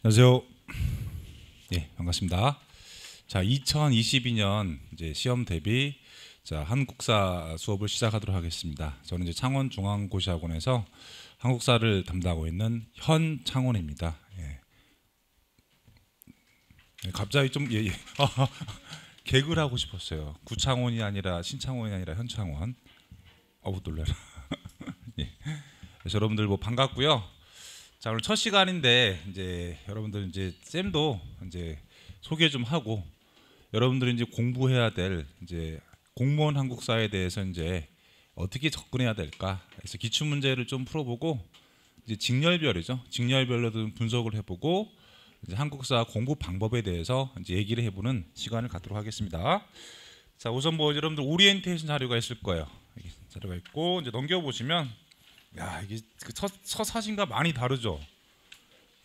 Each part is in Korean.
안녕하세요. 예, 반갑습니다. 자, 2022년 이제 시험 대비 자, 한국사 수업을 시작하도록 하겠습니다. 저는 이제 창원 중앙고시학원에서 한국사를 담당하고 있는 현 창원입니다. 예. 예, 갑자기 좀 예, 예. 아, 개그를 하고 싶었어요. 구창원이 아니라 신창원이 아니라 현창원. 어우 놀래라. 예. 여러분들 뭐 반갑고요. 자 오늘 첫 시간인데 이제 여러분들 이제 쌤도 이제 소개 좀 하고 여러분들이 이제 공부해야 될 이제 공무원 한국사에 대해서 이제 어떻게 접근해야 될까? 그래서 기출 문제를 좀 풀어보고 이제 직렬별이죠. 직렬별로 좀 분석을 해보고 이제 한국사 공부 방법에 대해서 이제 얘기를 해보는 시간을 갖도록 하겠습니다. 자 우선 뭐 여러분들 오리엔테이션 자료가 있을 거예요. 자료가 있고 이제 넘겨 보시면 야 이게 그 첫, 첫 사진과 많이 다르죠.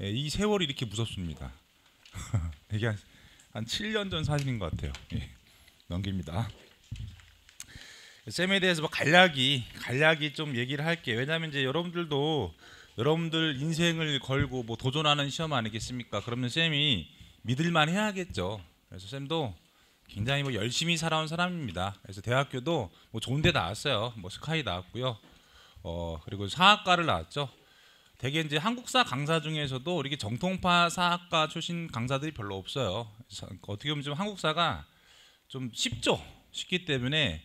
예, 이 세월이 이렇게 무섭습니다. 이게 한, 한 7년 전 사진인 것 같아요. 예, 넘깁니다. 쌤에 대해서 뭐 간략히 간략히 좀 얘기를 할게. 왜냐하면 이제 여러분들도 여러분들 인생을 걸고 뭐 도전하는 시험 아니겠습니까? 그러면 쌤이 믿을만 해야겠죠. 그래서 쌤도 굉장히 뭐 열심히 살아온 사람입니다. 그래서 대학교도 뭐 좋은 데 나왔어요. 뭐 스카이 나왔고요. 어 그리고 사학과를 나왔죠. 대개 이제 한국사 강사 중에서도 이렇게 정통파 사학과 출신 강사들이 별로 없어요. 어떻게 보면 좀 한국사가 좀 쉽죠. 쉽기 때문에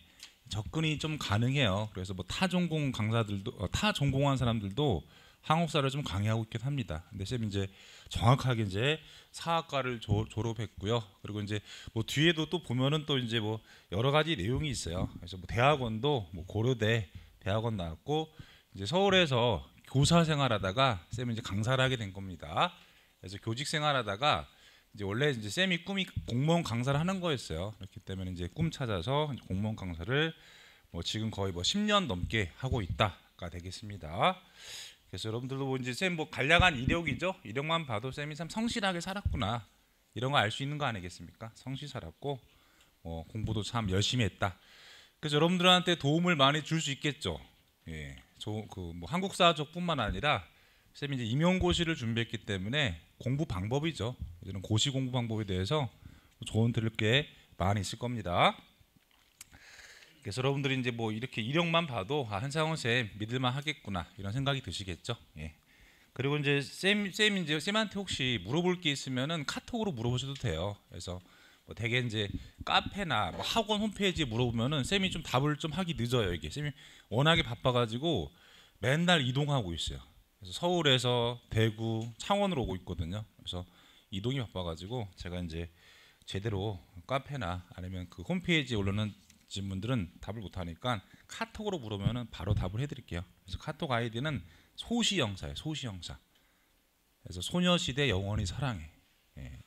접근이 좀 가능해요. 그래서 뭐 타전공 강사들도 어, 타전공한 사람들도 한국사를 좀 강의하고 있긴 합니다. 근데 쌤 이제 정확하게 이제 사학과를 조, 졸업했고요. 그리고 이제 뭐 뒤에도 또 보면은 또 이제 뭐 여러 가지 내용이 있어요. 그래서 뭐 대학원도 뭐 고려대 대학원 나왔고 이제 서울에서 교사 생활하다가 쌤이 이제 강사를 하게 된 겁니다. 그래서 교직 생활하다가 이제 원래 이제 쌤이 꿈이 공무원 강사를 하는 거였어요. 그렇기 때문에 이제 꿈 찾아서 이제 공무원 강사를 뭐 지금 거의 뭐 10년 넘게 하고 있다가 되겠습니다. 그래서 여러분들도 뭐 이제 쌤뭐 간략한 이력이죠. 이력만 봐도 쌤이 참 성실하게 살았구나 이런 거 알 수 있는 거 아니겠습니까? 성실 살았고 뭐 공부도 참 열심히 했다. 그래서 여러분들한테 도움을 많이 줄 수 있겠죠. 예, 그뭐 한국사적뿐만 아니라 쌤이 이제 임용고시를 준비했기 때문에 공부 방법이죠. 이제는 고시 공부 방법에 대해서 조언 드릴 게 많이 있을 겁니다. 그래서 여러분들이 이제 뭐 이렇게 이력만 봐도 아, 한상원 쌤 믿을만 하겠구나 이런 생각이 드시겠죠. 예. 그리고 이제 쌤, 쌤 이제 쌤한테 혹시 물어볼 게 있으면은 카톡으로 물어보셔도 돼요. 그래서 뭐 대개 이제 카페나 뭐 학원 홈페이지에 물어보면은 쌤이 좀 답을 좀 하기 늦어요 이게 쌤이 워낙에 바빠가지고 맨날 이동하고 있어요. 그래서 서울에서 대구, 창원으로 오고 있거든요. 그래서 이동이 바빠가지고 제가 이제 제대로 카페나 아니면 그 홈페이지에 올라오는 질문들은 답을 못하니까 카톡으로 물으면은 바로 답을 해드릴게요. 그래서 카톡 아이디는 소시영사예요. 소시영사. 그래서 소녀시대 영원히 사랑해. 예,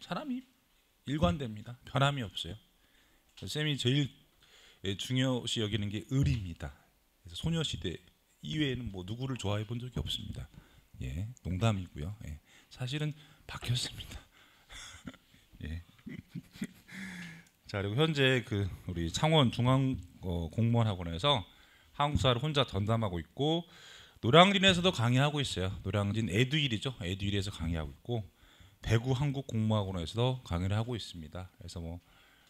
사람이 일관됩니다. 변함이 없어요. 쌤이 제일 중요시 여기는 게 을입니다. 그래서 소녀시대 이외에는 뭐 누구를 좋아해 본 적이 없습니다. 예, 농담이고요. 예, 사실은 바뀌었습니다. 예. 자 그리고 현재 그 우리 창원 중앙 어, 공무원 학원에서 한국사를 혼자 전담하고 있고 노량진에서도 강의하고 있어요. 노량진 에듀일이죠. 에듀일에서 강의하고 있고 대구 한국공무학원에서도 강의를 하고 있습니다. 그래서 뭐,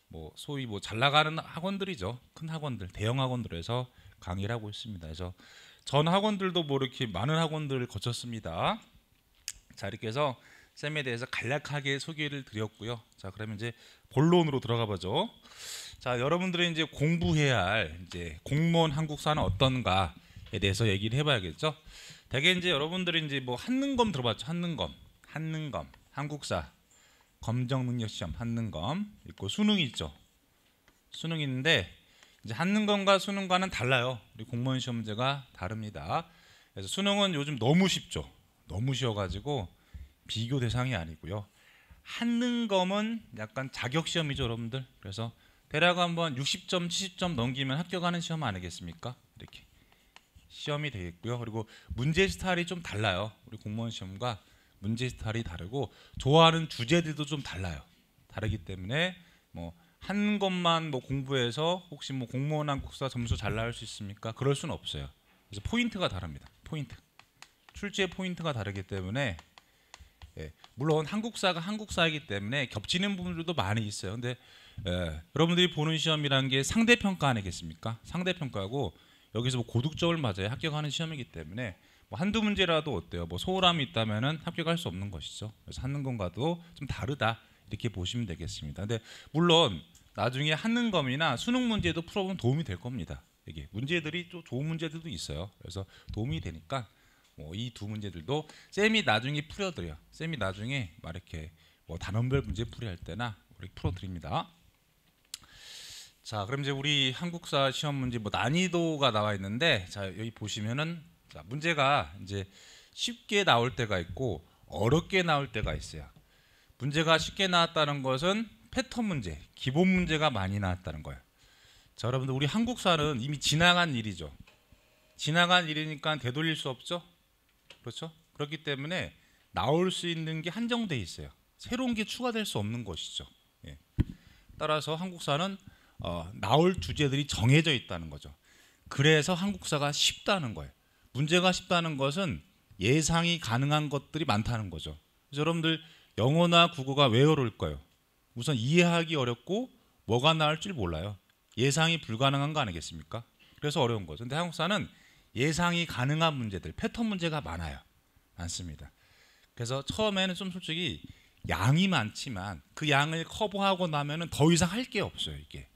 뭐 소위 뭐잘 나가는 학원들이죠. 큰 학원들, 대형 학원들에서 강의를 하고 있습니다. 그래서 전 학원들도 뭐 이렇게 많은 학원들을 거쳤습니다. 자 이렇게 해서 쌤에 대해서 간략하게 소개를 드렸고요. 자 그러면 이제 본론으로 들어가 보죠. 자 여러분들이 이제 공부해야 할 이제 공무원 한국사는 어떤가에 대해서 얘기를 해봐야겠죠. 대개 이제 여러분들이 이제 뭐 한능검 들어봤죠. 한능검, 한능검. 한국사 검정 능력 시험 한능검 있고 수능이 있죠. 수능이 있는데 이제 한능검과 수능과는 달라요. 우리 공무원 시험 문제가 다릅니다. 그래서 수능은 요즘 너무 쉽죠. 너무 쉬워가지고 비교 대상이 아니고요. 한능검은 약간 자격 시험이죠, 여러분들. 그래서 대략 한번 60점, 70점 넘기면 합격하는 시험 아니겠습니까? 이렇게 시험이 되겠고요. 그리고 문제 스타일이 좀 달라요. 우리 공무원 시험과 문제 스타일이 다르고 좋아하는 주제들도 좀 달라요. 다르기 때문에 뭐 한 것만 뭐 공부해서 혹시 뭐 공무원 한국사 점수 잘 나올 수 있습니까? 그럴 수는 없어요. 그래서 포인트가 다릅니다. 포인트. 출제 포인트가 다르기 때문에 예, 물론 한국사가 한국사이기 때문에 겹치는 부분들도 많이 있어요. 근데 예, 여러분들이 보는 시험이라는 게 상대평가 아니겠습니까? 상대평가고 여기서 뭐 고득점을 맞아야 합격하는 시험이기 때문에 뭐 한두 문제라도 어때요? 뭐 소홀함이 있다면은 합격할 수 없는 것이죠. 그래서 하는 건가도좀 다르다 이렇게 보시면 되겠습니다. 근데 물론 나중에 하는 검이나 수능 문제도 풀어보면 도움이 될 겁니다. 이게 문제들이 또 좋은 문제들도 있어요. 그래서 도움이 되니까 뭐이두 문제들도 쌤이 나중에 풀어드려. 쌤이 나중에 막 이렇게 뭐 단원별 문제 풀이할 때나 우리 뭐 풀어드립니다. 자, 그럼 이제 우리 한국사 시험 문제 뭐 난이도가 나와 있는데 자 여기 보시면은 자, 문제가 이제 쉽게 나올 때가 있고 어렵게 나올 때가 있어요. 문제가 쉽게 나왔다는 것은 패턴 문제, 기본 문제가 많이 나왔다는 거예요. 자, 여러분들 우리 한국사는 이미 지나간 일이죠. 지나간 일이니까 되돌릴 수 없죠. 그렇죠? 그렇기 때문에 나올 수 있는 게 한정돼 있어요. 새로운 게 추가될 수 없는 것이죠. 예. 따라서 한국사는 어, 나올 주제들이 정해져 있다는 거죠. 그래서 한국사가 쉽다는 거예요. 문제가 쉽다는 것은 예상이 가능한 것들이 많다는 거죠. 여러분들 영어나 국어가 왜 어려울 까요 우선 이해하기 어렵고 뭐가 나올 줄 몰라요. 예상이 불가능한 거 아니겠습니까? 그래서 어려운 거죠. 근데 한국사는 예상이 가능한 문제들, 패턴 문제가 많아요. 많습니다. 그래서 처음에는 좀 솔직히 양이 많지만 그 양을 커버하고 나면은 더 이상 할 게 없어요, 이게.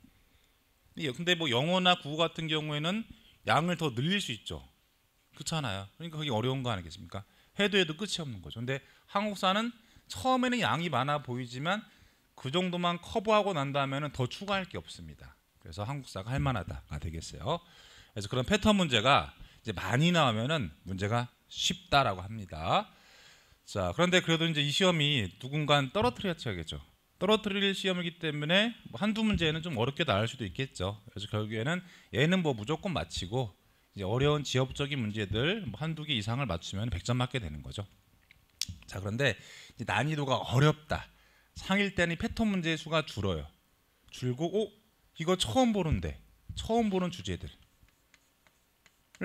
근데 뭐 영어나 국어 같은 경우에는 양을 더 늘릴 수 있죠. 그렇잖아요. 그러니까 그게 어려운 거 아니겠습니까? 해도 해도 끝이 없는 거죠. 근데 한국사는 처음에는 양이 많아 보이지만 그 정도만 커버하고 난 다음에는 더 추가할 게 없습니다. 그래서 한국사가 할 만하다가 되겠어요. 그래서 그런 패턴 문제가 이제 많이 나오면은 문제가 쉽다라고 합니다. 자, 그런데 그래도 이제 이 시험이 누군가 떨어뜨려야겠죠. 떨어뜨릴 시험이기 때문에 뭐 한두 문제는 좀 어렵게 나올 수도 있겠죠. 그래서 결국에는 얘는 뭐 무조건 마치고 이제 어려운 지역적인 문제들 뭐 한두 개 이상을 맞추면 100점 맞게 되는 거죠. 자, 그런데 난이도가 어렵다. 상일 때는 패턴 문제의 수가 줄어요. 줄고 오 이거 처음 보는데 처음 보는 주제들을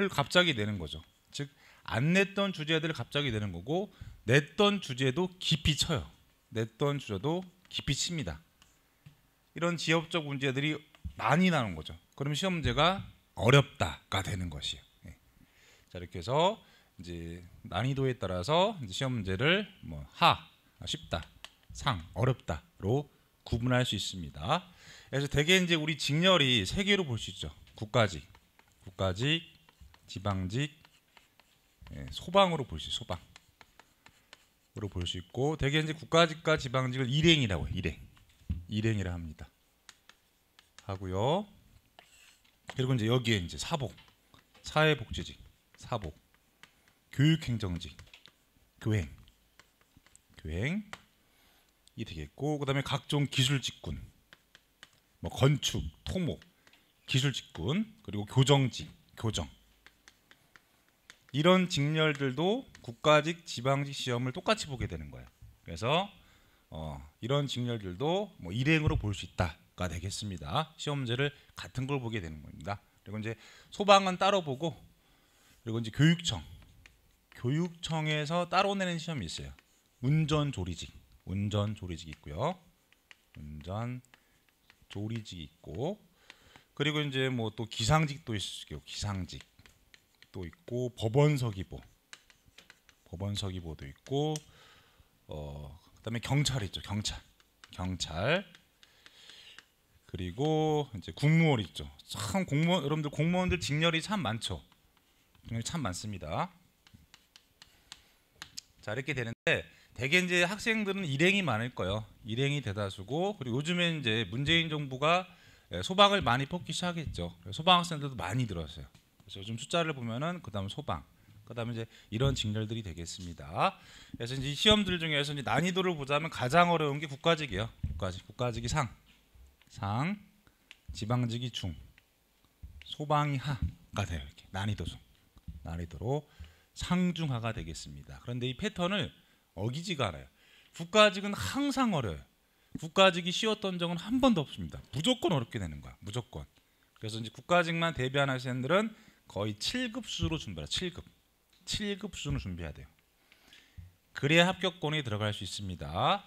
갑자기 내는 거죠. 즉 안 냈던 주제들을 갑자기 내는 거고 냈던 주제도 깊이 쳐요. 냈던 주제도 깊이 칩니다. 이런 지역적 문제들이 많이 나오는 거죠. 그럼 시험 문제가 어렵다가 되는 것이에요. 예. 자 이렇게 해서 이제 난이도에 따라서 이제 시험 문제를 뭐하 쉽다, 상 어렵다로 구분할 수 있습니다. 그래서 대개 이제 우리 직렬이 세 개로 볼 수 있죠. 국가직, 국가직, 지방직, 예, 소방으로 볼수 있어요. 소방으로 볼 수 있고 대개 이제 국가직과 지방직을 일행이라고 해요. 일행, 일행이라 합니다. 하고요. 그리고 이제 여기에 이제 사복, 사회복지직, 사복, 교육행정직, 교행, 교행이 되겠고 그다음에 각종 기술직군, 뭐 건축, 토목, 기술직군 그리고 교정직, 교정 이런 직렬들도 국가직, 지방직 시험을 똑같이 보게 되는 거예요. 그래서 어, 이런 직렬들도 뭐 일행으로 볼 수 있다. 가 되겠습니다. 시험 문제를 같은 걸 보게 되는 겁니다. 그리고 이제 소방은 따로 보고 그리고 이제 교육청 교육청에서 따로 내는 시험이 있어요. 운전 조리직 운전 조리직 있고요. 운전 조리직 있고 그리고 이제 뭐 또 기상직도 있고요 기상직 또 있고 법원서기보 법원서기보도 있고 어 그다음에 경찰 있죠. 경찰 경찰 그리고 이제 국무원 있죠. 참 공무원 여러분들 공무원들 직렬이 참 많죠. 직렬이 참 많습니다. 자 이렇게 되는데 대개 이제 학생들은 일행이 많을 거예요. 일행이 대다수고 그리고 요즘에 이제 문재인 정부가 예, 소방을 많이 뽑기 시작했죠. 소방 학생들도 많이 들어왔어요 그래서 요즘 숫자를 보면은 그다음 소방, 그다음에 이제 이런 직렬들이 되겠습니다. 그래서 이제 시험들 중에서 이제 난이도를 보자면 가장 어려운 게 국가직이에요. 국가직, 국가직이 상. 상, 지방직이 중, 소방이 하가 돼요. 이렇게 난이도성, 난이도로 상중하가 되겠습니다. 그런데 이 패턴을 어기지가 않아요. 국가직은 항상 어려요. 국가직이 쉬웠던 적은 한 번도 없습니다. 무조건 어렵게 되는 거야. 무조건. 그래서 이제 국가직만 대비한 학생들은 거의 7급수로 준비해라. 7급. 7급수는 준비해야 돼요. 그래야 합격권이 들어갈 수 있습니다.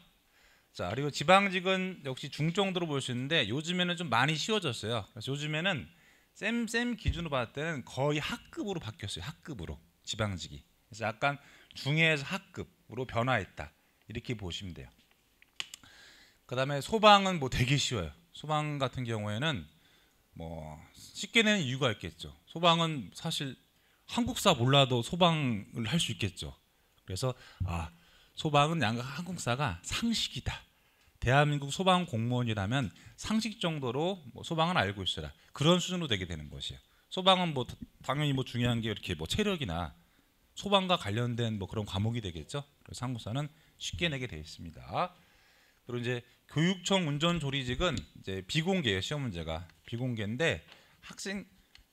자 그리고 지방직은 역시 중정도로 볼 수 있는데 요즘에는 좀 많이 쉬워졌어요. 그래서 요즘에는 쌤쌤 기준으로 봤을 때는 거의 학급으로 바뀌었어요. 학급으로 지방직이. 그래서 약간 중에서 학급으로 변화했다 이렇게 보시면 돼요. 그다음에 소방은 뭐 되게 쉬워요. 소방 같은 경우에는 뭐 쉽게 되는 이유가 있겠죠. 소방은 사실 한국사 몰라도 소방을 할 수 있겠죠. 그래서 아 소방은 양각 한국사가 상식이다. 대한민국 소방 공무원이라면 상식 정도로 뭐 소방은 알고 있어라 그런 수준으로 되게 되는 것이에요. 소방은 뭐 당연히 뭐 중요한 게 이렇게 뭐 체력이나 소방과 관련된 뭐 그런 과목이 되겠죠. 그래서 상국사는 쉽게 내게 되어 있습니다. 그리고 이제 교육청 운전조리직은 이제 비공개예요. 시험 문제가 비공개인데 학생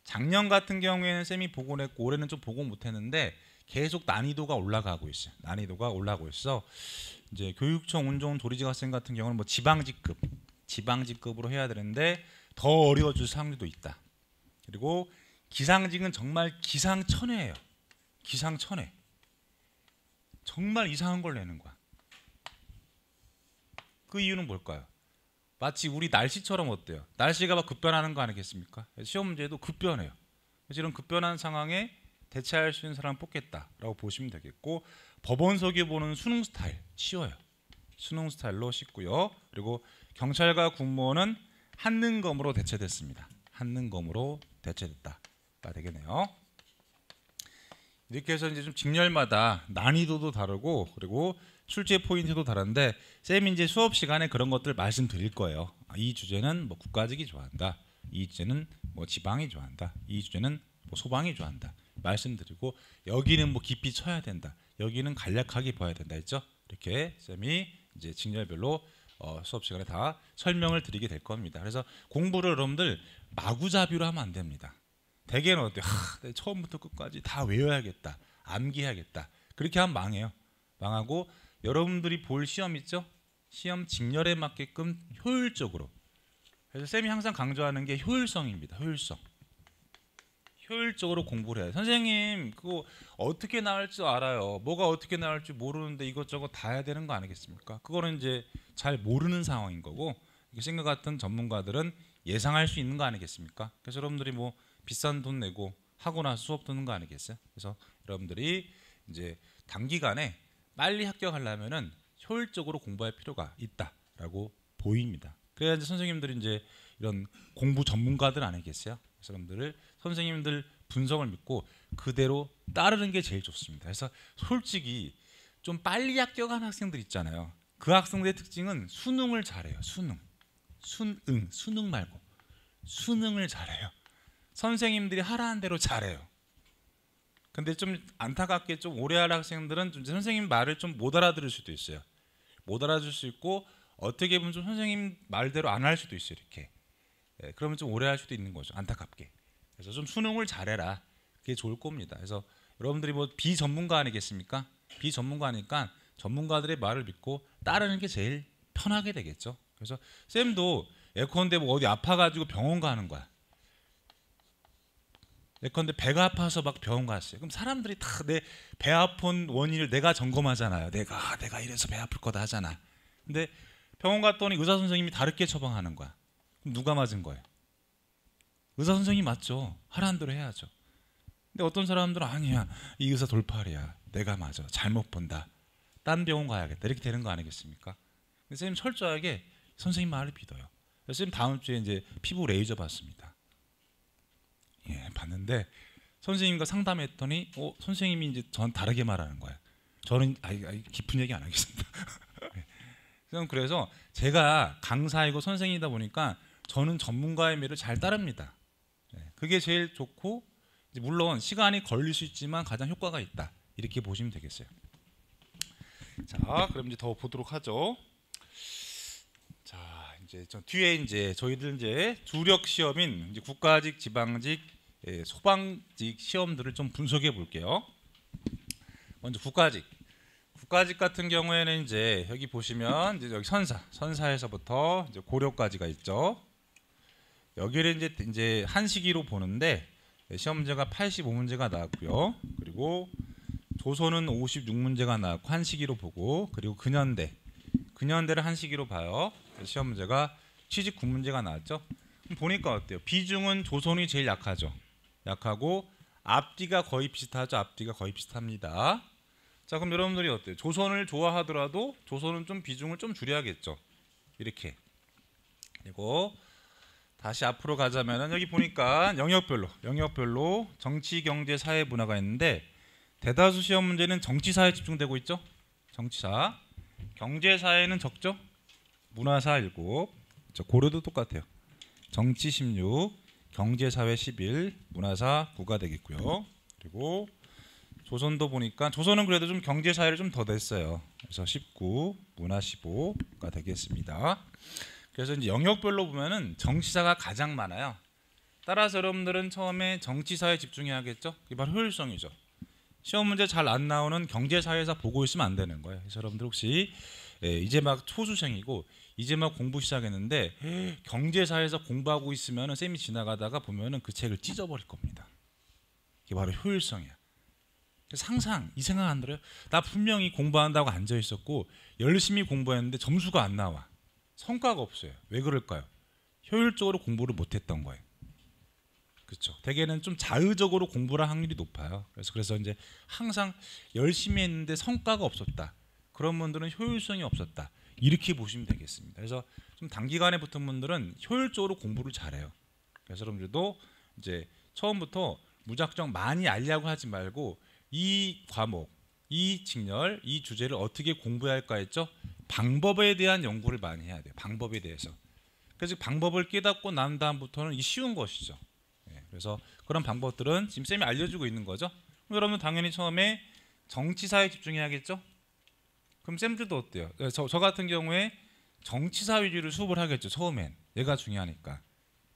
작년 같은 경우에는 쌤이 복원했고 올해는 좀 복원 못했는데 계속 난이도가 올라가고 있어요. 난이도가 올라가고 있어. 이제 교육청 운종 도리지각생 같은 경우는 뭐 지방직급, 지방직급으로 해야 되는데 더 어려워질 상황도 있다. 그리고 기상직은 정말 기상천외예요. 기상천외. 정말 이상한 걸 내는 거야. 그 이유는 뭘까요? 마치 우리 날씨처럼 어때요? 날씨가 막 급변하는 거 아니겠습니까? 시험 문제도 급변해요. 이런 급변한 상황에 대체할 수 있는 사람 뽑겠다라고 보시면 되겠고 법원석에 보는 수능 스타일 쉬워요. 수능 스타일로 쉽고요. 그리고 경찰과 군무원은 한능검으로 대체됐습니다. 한능검으로 대체됐다가 되겠네요. 이렇게 해서 이제 좀 직렬마다 난이도도 다르고 그리고 출제 포인트도 다른데 쌤이 이제 수업 시간에 그런 것들 말씀드릴 거예요. 아, 이 주제는 뭐 국가직이 좋아한다. 이 주제는 뭐 지방이 좋아한다. 이 주제는 뭐 소방이 좋아한다. 말씀드리고 여기는 뭐 깊이 쳐야 된다. 여기는 간략하게 봐야 된다 했죠. 이렇게 쌤이 이제 직렬별로 어, 수업 시간에 다 설명을 드리게 될 겁니다. 그래서 공부를 여러분들 마구잡이로 하면 안 됩니다. 대개는 어때요? 처음부터 끝까지 다 외워야겠다. 암기해야겠다. 그렇게 하면 망해요. 망하고 여러분들이 볼 시험 있죠? 시험 직렬에 맞게끔 효율적으로. 그래서 쌤이 항상 강조하는 게 효율성입니다. 효율성. 효율적으로 공부를 해요. 선생님 그거 어떻게 나올 지 알아요. 뭐가 어떻게 나올 지 모르는데 이것저것 다 해야 되는 거 아니겠습니까? 그거는 이제 잘 모르는 상황인 거고 생각 같은 전문가들은 예상할 수 있는 거 아니겠습니까? 그래서 여러분들이 뭐 비싼 돈 내고 하고 나서 수업 듣는 거 아니겠어요? 그래서 여러분들이 이제 단기간에 빨리 합격하려면은 효율적으로 공부할 필요가 있다라고 보입니다. 그래야 이제 선생님들이 이제 이런 공부 전문가들 아니겠어요? 사람들을 선생님들 분석을 믿고 그대로 따르는 게 제일 좋습니다. 그래서 솔직히 좀 빨리 합격한 학생들 있잖아요. 그 학생들의 특징은 수능을 잘해요. 수능, 순응, 수능 말고 수능을 잘해요. 선생님들이 하라는 대로 잘해요. 근데 좀 안타깝게 좀 오래 할 학생들은 좀 선생님 말을 좀 못 알아들을 수도 있어요. 못 알아줄 수 있고 어떻게 보면 좀 선생님 말대로 안 할 수도 있어요. 이렇게 예, 그러면 좀 오래 할 수도 있는 거죠. 안타깝게. 그래서 좀 수능을 잘해라. 그게 좋을 겁니다. 그래서 여러분들이 뭐 비전문가 아니겠습니까? 비전문가니까 전문가들의 말을 믿고 따르는 게 제일 편하게 되겠죠. 그래서 쌤도 에 예컨대 뭐 어디 아파가지고 병원 가는 거야. 예컨대 배가 아파서 막 병원 갔어요. 그럼 사람들이 다 내 배 아픈 원인을 내가 점검하잖아요. 내가 내가 이래서 배 아플 거다 하잖아. 근데 병원 갔더니 의사 선생님이 다르게 처방하는 거야. 누가 맞은 거예요? 의사 선생이 맞죠. 하라는 대로 해야죠. 근데 어떤 사람들은 아니야. 이 의사 돌팔이야. 내가 맞아. 잘못 본다. 딴 병원 가야겠다. 이렇게 되는 거 아니겠습니까? 선생님 철저하게 선생님 말을 믿어요. 선생님 다음 주에 이제 피부 레이저 받습니다. 예, 봤는데 선생님과 상담했더니 어, 선생님이 이제 전 다르게 말하는 거예 저는 아이, 아이, 깊은 얘기 안 하겠습니다. 예. 그래서 제가 강사이고 선생이다 보니까 저는 전문가의 미를 잘 따릅니다. 예, 그게 제일 좋고 물론 시간이 걸릴 수 있지만 가장 효과가 있다. 이렇게 보시면 되겠어요. 자, 그럼 이제 더 보도록 하죠. 자, 이제 저 뒤에 이제 저희들 이제 주력 시험인 이제 국가직, 지방직, 예, 소방직 시험들을 좀 분석해 볼게요. 먼저 국가직. 국가직 같은 경우에는 이제 여기 보시면 이제 여기 선사, 선사에서부터 이제 고려까지가 있죠. 여기를 이제 이제 한 시기로 보는데 시험 문제가 85문제가 나왔고요. 그리고 조선은 56문제가 나왔고 한 시기로 보고 그리고 근현대 근현대를 한 시기로 봐요. 시험 문제가 79문제가 나왔죠. 보니까 어때요? 비중은 조선이 제일 약하죠. 약하고 앞뒤가 거의 비슷하죠. 앞뒤가 거의 비슷합니다. 자 그럼 여러분들이 어때요? 조선을 좋아하더라도 조선은 좀 비중을 좀 줄여야겠죠. 이렇게 그리고 다시 앞으로 가자면 여기 보니까 영역별로 영역별로 정치, 경제, 사회, 문화가 있는데 대다수 시험 문제는 정치 사회 집중되고 있죠. 정치사, 경제 사회는 적죠. 문화사 7, 저 고려도 똑같아요. 정치 16, 경제 사회 11, 문화사 9가 되겠고요. 그리고 조선도 보니까 조선은 그래도 좀 경제 사회를 좀더 냈어요. 그래서 19, 문화 15가 되겠습니다. 그래서 이제 영역별로 보면은 정치사가 가장 많아요. 따라서 여러분들은 처음에 정치사에 집중해야겠죠. 이게 바로 효율성이죠. 시험 문제 잘 안 나오는 경제사에서 보고 있으면 안 되는 거예요. 그래서 여러분들 혹시 예, 이제 막 초수생이고 이제 막 공부 시작했는데 경제사에서 회 공부하고 있으면 쌤이 지나가다가 보면은 그 책을 찢어버릴 겁니다. 이게 바로 효율성이야. 상상 이 생각 안 들어요? 나 분명히 공부한다고 앉아 있었고 열심히 공부했는데 점수가 안 나와. 성과가 없어요. 왜 그럴까요? 효율적으로 공부를 못했던 거예요. 그렇죠. 대개는 좀 자의적으로 공부를 확률이 높아요. 그래서 그래서 이제 항상 열심히 했는데 성과가 없었다. 그런 분들은 효율성이 없었다. 이렇게 보시면 되겠습니다. 그래서 좀 단기간에 붙은 분들은 효율적으로 공부를 잘해요. 그래서 여러분들도 이제 처음부터 무작정 많이 알려고 하지 말고 이 과목, 이 직렬, 이 주제를 어떻게 공부해야 할까 했죠? 방법에 대한 연구를 많이 해야 돼요. 방법에 대해서. 그래서 방법을 깨닫고 난 다음부터는 이 쉬운 것이죠. 예, 그래서 그런 방법들은 지금 쌤이 알려주고 있는 거죠. 여러분 당연히 처음에 정치사에 집중해야겠죠. 그럼 쌤들도 어때요? 예, 저, 저 같은 경우에 정치사 위주로 수업을 하겠죠. 처음엔 얘가 중요하니까.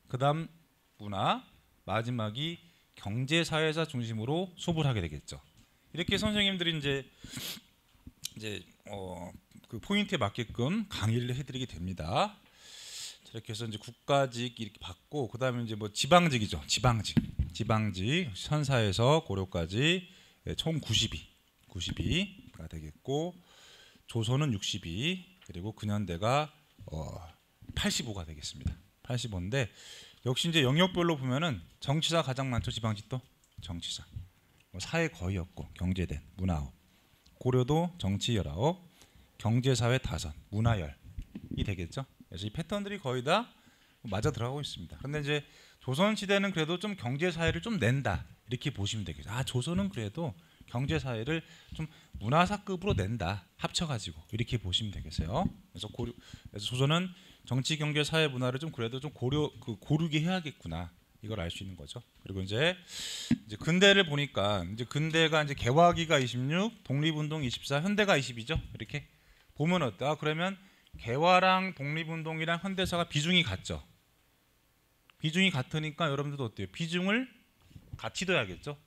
그다음 문화 마지막이 경제 사회사 중심으로 수업을 하게 되겠죠. 이렇게 선생님들이 이제 이제 어, 그 포인트에 맞게끔 강의를 해드리게 됩니다. 이렇게 해서 이제 국가직 이렇게 받고 그다음에 이제 뭐 지방직이죠. 지방직, 지방직 선사에서 고려까지 예, 총 92, 92가 되겠고 조선은 62 그리고 근현대가 어, 85가 되겠습니다. 85인데 역시 이제 영역별로 보면은 정치사 가장 많죠 지방직도 정치사 뭐 사회 거의 없고 경제된 문화 없 고려도 정치 열아홉, 경제사회 다섯, 문화열이 되겠죠. 그래서 이 패턴들이 거의 다 맞아 들어가고 있습니다. 그런데 이제 조선 시대는 그래도 좀 경제 사회를 좀 낸다 이렇게 보시면 되겠죠. 아 조선은 그래도 경제 사회를 좀 문화사급으로 낸다 합쳐가지고 이렇게 보시면 되겠어요. 그래서 고려 그래서 조선은 정치 경제 사회 문화를 좀 그래도 좀 고려 그 고르게 해야겠구나 이걸 알 수 있는 거죠. 그리고 이제 이제 근대를 보니까 이제 근대가 이제 개화기가 26, 독립운동 24, 현대가 20이죠. 이렇게 보면 어때? 아, 그러면 개화랑 독립운동이랑 현대사가 비중이 같죠. 비중이 같으니까 여러분들도 어때요? 비중을 같이 둬야겠죠.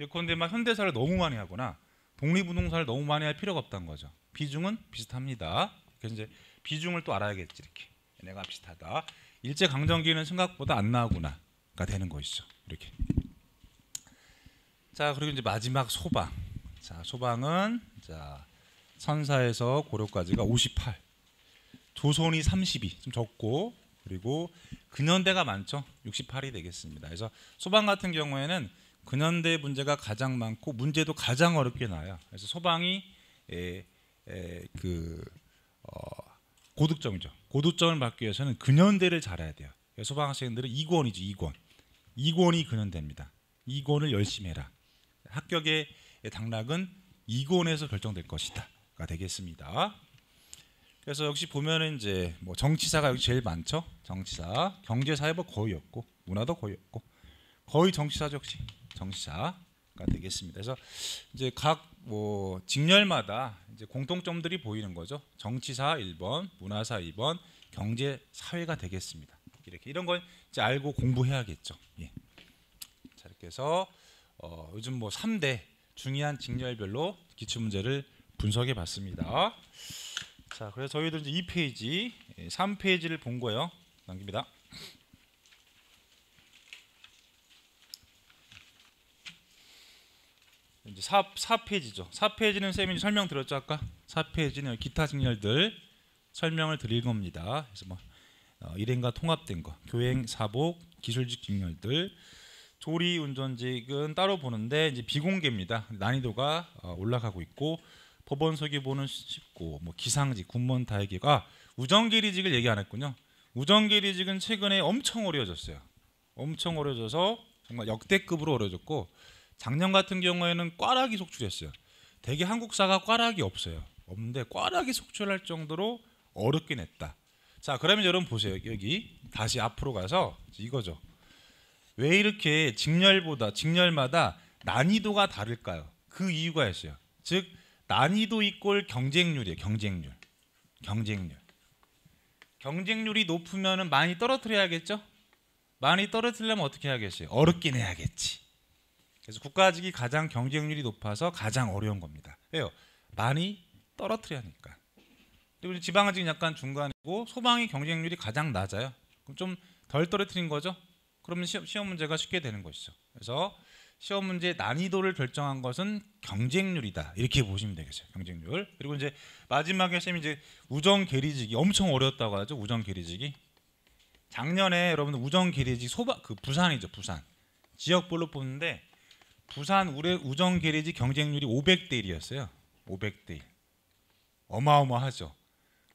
예컨대 막 현대사를 너무 많이 하거나 독립운동사를 너무 많이 할 필요가 없다는 거죠. 비중은 비슷합니다. 그래서 이제 비중을 또 알아야겠지 이렇게. 얘네가 비슷하다. 일제 강점기는 생각보다 안나구나 가 되는 것이죠. 이렇게. 자 그리고 이제 마지막 소방. 자 소방은 자 선사에서 고려까지가 58, 조선이 32, 좀 적고 그리고 근현대가 많죠. 68이 되겠습니다. 그래서 소방 같은 경우에는 근현대 문제가 가장 많고 문제도 가장 어렵게 나요. 와 그래서 소방이 에, 예, 에, 예, 그 어, 고득점이죠. 고득점을 받기 위해서는 근현대를 잘해야 돼요. 소방 학생들은 2권이지 2권. 이권이 근원됩니다. 이권을 열심히 해라. 합격의 당락은 이권에서 결정될 것이다가 되겠습니다. 그래서 역시 보면은 이제 뭐 정치사가 여기 제일 많죠. 정치사, 경제사회부 거의 없고 문화도 거의 없고 거의 정치사죠 역시 정치사가 되겠습니다. 그래서 이제 각 뭐 직렬마다 이제 공통점들이 보이는 거죠. 정치사 1번, 문화사 2번, 경제사회가 되겠습니다. 이렇게 이런 건 이제 알고 공부해야겠죠. 예. 자 이렇게 해서 어, 요즘 뭐 3대 중요한 직렬별로 기출 문제를 분석해 봤습니다. 자 그래서 저희도 이제 2페이지, 3페이지를 예, 본 거예요. 남깁니다. 이제 4, 4페이지죠. 4페이지는 쌤이 설명 들었죠 아까? 4페이지는 기타 직렬들 설명을 드릴 겁니다. 그래서 뭐 어, 일행과 통합된 것, 교행, 사복, 기술직 직렬들, 조리 운전직은 따로 보는데 이제 비공개입니다. 난이도가 어, 올라가고 있고 법원 소기보는 쉽고 뭐 기상직, 군무원 다회기가 우정계리직을 얘기 안 했군요. 우정계리직은 최근에 엄청 어려졌어요. 워 엄청 어려져서 워 정말 역대급으로 어려졌고 작년 같은 경우에는 꽈락이 속출했어요. 대개 한국사가 꽈락이 없어요. 없는데 꽈락이 속출할 정도로 어렵게 냈다. 자, 그러면 여러분 보세요. 여기 다시 앞으로 가서 이거죠. 왜 이렇게 직렬보다 직렬마다 난이도가 다를까요? 그 이유가 있어요. 즉 난이도 이꼴 경쟁률이에요. 경쟁률. 경쟁률. 경쟁률이 높으면 많이 떨어뜨려야겠죠? 많이 떨어뜨리려면 어떻게 해야겠어요? 어렵긴 해야겠지. 그래서 국가직이 가장 경쟁률이 높아서 가장 어려운 겁니다. 왜요? 많이 떨어뜨려니까. 야하 그리 지방은 지금 약간 중간이고 소방이 경쟁률이 가장 낮아요. 그럼 좀 덜 떨어뜨린 거죠. 그러면 시험, 시험 문제가 쉽게 되는 것이죠. 그래서 시험 문제 난이도를 결정한 것은 경쟁률이다 이렇게 보시면 되겠어요 경쟁률 그리고 이제 마지막에 쌤이 이제 우정 계리지기 엄청 어려웠다고 하죠 우정 계리지기 작년에 여러분들 우정 계리지기 소박 그 부산이죠 부산 지역별로 보는데 부산 우레 우정 계리지 경쟁률이 500대 1이었어요 500대 1 어마어마하죠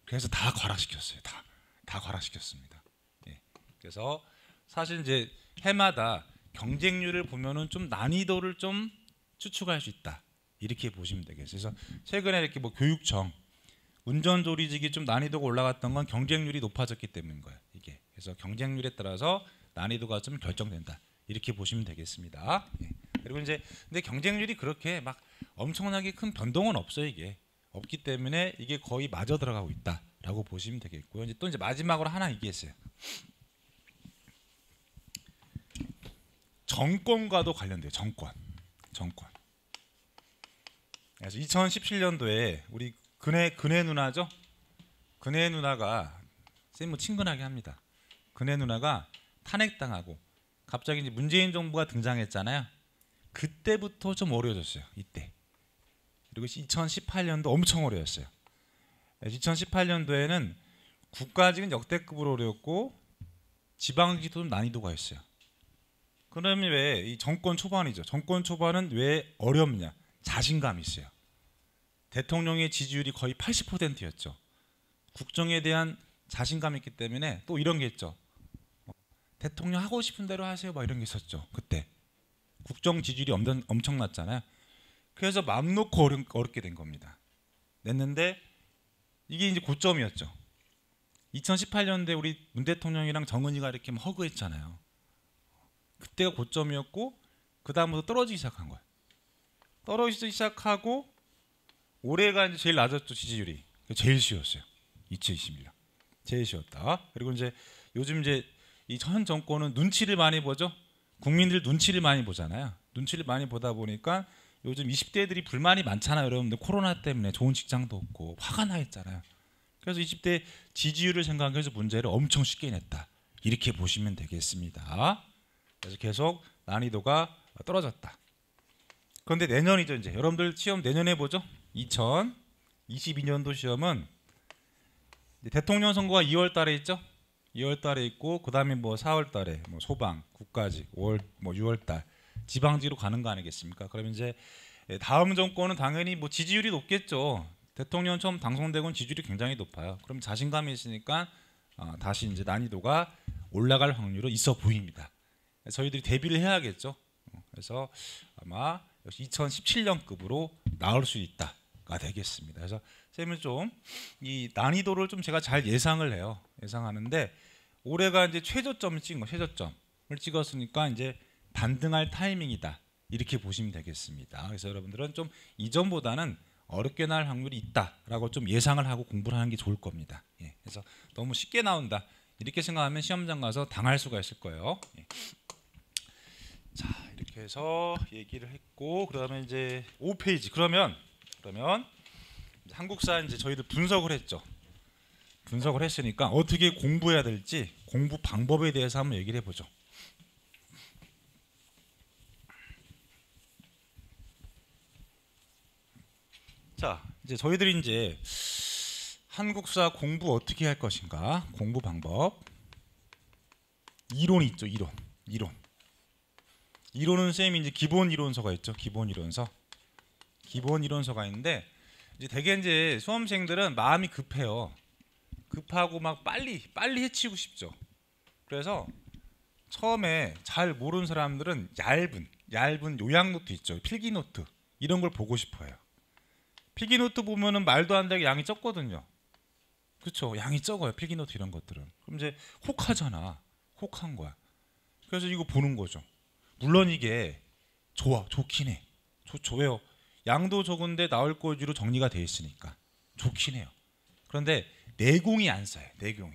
그래서 다 과락시켰어요. 다, 다 과락시켰습니다. 예. 그래서 사실 이제 해마다 경쟁률을 보면은 좀 난이도를 좀 추측할 수 있다. 이렇게 보시면 되겠어요. 그래서 최근에 이렇게 뭐 교육청 운전 조리직이 좀 난이도가 올라갔던 건 경쟁률이 높아졌기 때문인 거예요. 이게 그래서 경쟁률에 따라서 난이도가 좀 결정된다. 이렇게 보시면 되겠습니다. 예. 그리고 이제 근데 경쟁률이 그렇게 막 엄청나게 큰 변동은 없어요 이게 없기 때문에 이게 거의 맞아 들어가고 있다라고 보시면 되겠고요. 이제 또 이제 마지막으로 하나 얘기했어요. 정권과도 관련돼요. 정권, 정권. 그래서 2017년도에 우리 근혜 근혜 누나죠? 근혜 누나가 쌤뭐 친근하게 합니다. 근혜 누나가 탄핵당하고 갑자기 이제 문재인 정부가 등장했잖아요. 그때부터 좀 어려워졌어요. 이때 그리고 2018년도 엄청 어려웠어요. 2018년도에는 국가직은 역대급으로 어려웠고 지방직도 좀 난이도가 있어요. 그러면 왜이 정권 초반이죠. 정권 초반은 왜 어렵냐? 자신감이 있어요. 대통령의 지지율이 거의 80%였죠. 국정에 대한 자신감이 있기 때문에 또 이런 게 있죠. 대통령 하고 싶은 대로 하세요. 막 이런 게 있었죠. 그때. 국정 지지율이 엄청, 났잖아요 그래서 맘 놓고 어렵, 어렵게 된 겁니다. 냈는데 이게 이제 고점이었죠. 2018년도에 우리 문 대통령이랑 정은이가 이렇게 허그했잖아요. 그때가 고점이었고 그 다음부터 떨어지기 시작한 거예요. 떨어지기 시작하고 올해가 이제 제일 낮았죠 지지율이. 제일 쉬웠어요. 2021년 제일 쉬웠다. 그리고 이제 요즘 이제 이현 정권은 눈치를 많이 보죠. 국민들 눈치를 많이 보잖아요. 눈치를 많이 보다 보니까 요즘 20대들이 불만이 많잖아요, 여러분들. 코로나 때문에 좋은 직장도 없고 화가 나 있잖아요. 그래서 20대 지지율을 생각해서 문제를 엄청 쉽게 냈다. 이렇게 보시면 되겠습니다. 그래서 계속 난이도가 떨어졌다. 그런데 내년이죠, 이제. 여러분들 시험 내년에 보죠. 2022년도 시험은 대통령 선거가 2월 달에 있죠. 2월 달에 있고 그다음에 뭐 4월 달에 뭐 소방, 국가직, 5월 뭐 6월 달 지방지로 가는 거 아니겠습니까? 그러면 이제 예, 다음 정권은 당연히 뭐 지지율이 높겠죠. 대통령 처음 당선되고는 지지율이 굉장히 높아요. 그럼 자신감이 있으니까 어, 다시 이제 난이도가 올라갈 확률이 있어 보입니다. 저희들이 대비를 해야겠죠. 그래서 아마 역시 2017년급으로 나올 수 있다가 되겠습니다. 그래서 쌤은 좀이 난이도를 좀 제가 잘 예상을 해요. 예상하는데 올해가 이제 최저점을 찍은 거 최저점을 찍었으니까 이제 반등할 타이밍이다. 이렇게 보시면 되겠습니다. 그래서 여러분들은 좀 이전보다는 어렵게 날 확률이 있다라고 좀 예상을 하고 공부를 하는 게 좋을 겁니다. 예, 그래서 너무 쉽게 나온다 이렇게 생각하면 시험장 가서 당할 수가 있을 거예요. 예. 자 이렇게 해서 얘기를 했고 그다음에 이제 5페이지 그러면 그러면 이제 한국사 이제 저희도 분석을 했죠. 분석을 했으니까 어떻게 공부해야 될지 공부 방법에 대해서 한번 얘기를 해보죠. 자, 이제 저희들이 이제 한국사 공부 어떻게 할 것인가? 공부 방법. 이론이 있죠, 이론. 이론. 이론은 쌤이 이제 기본 이론서가 있죠. 기본 이론서. 기본 이론서가 있는데 이제 대개 이제 수험생들은 마음이 급해요. 급하고 막 빨리 빨리 해치고 싶죠. 그래서 처음에 잘 모르는 사람들은 얇은 얇은 요약 노트 있죠. 필기 노트 이런 걸 보고 싶어요. 필기노트 보면은 말도 안 되게 양이 적거든요. 그렇죠. 양이 적어요. 필기노트 이런 것들은. 그럼 이제 혹하잖아. 혹한 거야. 그래서 이거 보는 거죠. 물론 이게 좋아. 좋긴 해. 좋죠. 왜요? 양도 적은데 나올 거지로 정리가 돼 있으니까. 좋긴 해요. 그런데 내공이 안 쌓여요. 내공이.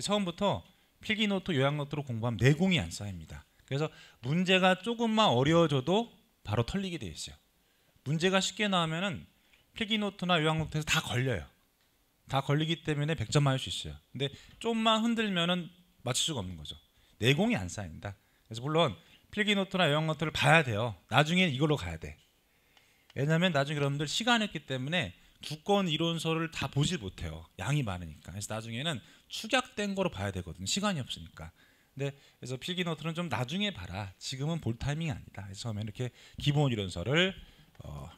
처음부터 필기노트, 요양노트로 공부하면 내공이 안 쌓입니다. 그래서 문제가 조금만 어려워져도 바로 털리게 돼 있어요. 문제가 쉽게 나오면은 필기노트나 요양노트에서다 걸려요. 다 걸리기 때문에 100점 맞을 수 있어요. 근데 좀만 흔들면은 맞출 수가 없는 거죠. 내공이 안 쌓인다. 그래서 물론 필기노트나 요약노트를 봐야 돼요. 나중에 이걸로 가야 돼. 왜냐하면 나중에 여러분들 시간 했기 때문에 두꺼운 이론서를 다 보질 못해요. 양이 많으니까. 그래서 나중에는 축약된 거로 봐야 되거든요. 시간이 없으니까. 근데 그래서 필기노트는 좀 나중에 봐라. 지금은 볼 타이밍이 아니다. 그래서 처음에 이렇게 기본 이론서를 어,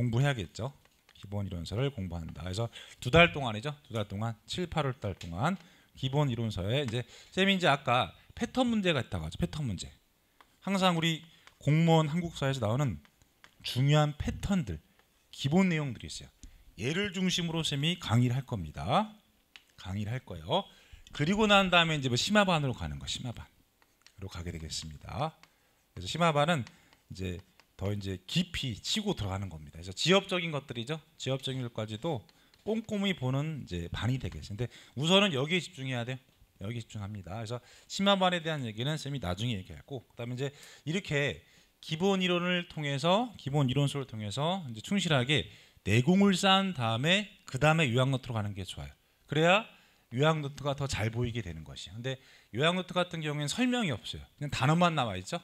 공부해야겠죠. 기본 이론서를 공부한다. 그래서 두 달 동안이죠. 두 달 동안 7, 8월 달 동안 기본 이론서에 이제 쌤이 이제 아까 패턴 문제가 있다고 하죠. 패턴 문제. 항상 우리 공무원 한국사에서 나오는 중요한 패턴들, 기본 내용들이 있어요. 얘를 중심으로 쌤이 강의를 할 겁니다. 강의를 할 거예요. 그리고 난 다음에 이제 뭐 심화반으로 가는 거, 심화반으로 가게 되겠습니다. 그래서 심화반은 이제 더 이제 깊이 치고 들어가는 겁니다. 그래서 지엽적인 것들이죠. 지엽적인 것까지도 꼼꼼히 보는 이제 반이 되겠습니다. 데 우선은 여기에 집중해야 돼요. 여기 집중합니다. 그래서 심화반에 대한 얘기는 쌤이 나중에 얘기했고 그다음에 이제 이렇게 기본 이론을 통해서 기본 이론서를 통해서 이제 충실하게 내공을 쌓은 다음에 그 다음에 요약노트로 가는 게 좋아요. 그래야 요약노트가더 잘 보이게 되는 것이에요. 근데 요약노트 같은 경우에는 설명이 없어요. 그냥 단어만 나와 있죠.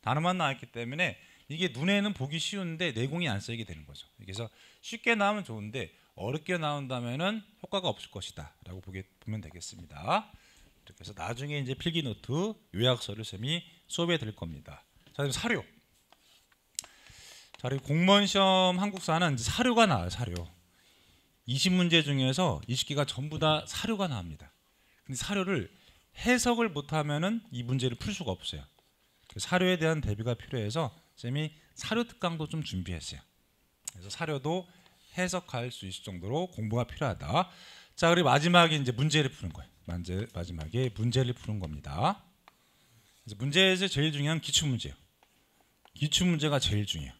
단어만 나와 있기 때문에 이게 눈에는 보기 쉬운데 내공이 안 쓰이게 되는 거죠. 그래서 쉽게 나오면 좋은데 어렵게 나온다면은 효과가 없을 것이다라고 보게 보면 되겠습니다. 그래서 나중에 이제 필기 노트 요약서를 쌤이 수업에 드 겁니다. 자, 그럼 사료. 자, 그리 공무원 시험 한국사는 사료가 나와요, 사료. 20문제 중에서 20개가 전부 다 사료가 나옵니다. 근데 사료를 해석을 못하면은 이 문제를 풀 수가 없어요. 그 사료에 대한 대비가 필요해서 쌤이 사료 특강도 좀 준비했어요. 그래서 사료도 해석할 수 있을 정도로 공부가 필요하다. 자, 그리고 마지막에 이제 문제를 푸는 거예요. 만제, 마지막에 문제를 푸는 겁니다. 그래서 문제에서 제일 중요한 기출 문제요. 기출 문제가 제일 중요해요.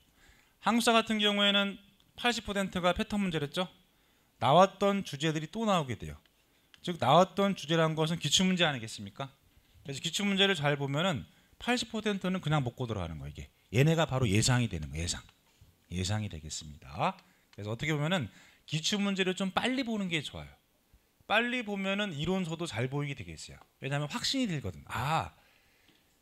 한국사 같은 경우에는 80%가 패턴 문제랬죠. 나왔던 주제들이 또 나오게 돼요. 즉 나왔던 주제란 것은 기출 문제 아니겠습니까? 그래서 기출 문제를 잘 보면은 80%는 그냥 못 고들어 하는 거예요, 이게. 얘네가 바로 예상이 되는 거예요. 예상. 예상이 되겠습니다. 그래서 어떻게 보면은 기출 문제를 좀 빨리 보는 게 좋아요. 빨리 보면은 이론서도 잘 보이게 되겠어요. 왜냐하면 확신이 들거든. 아,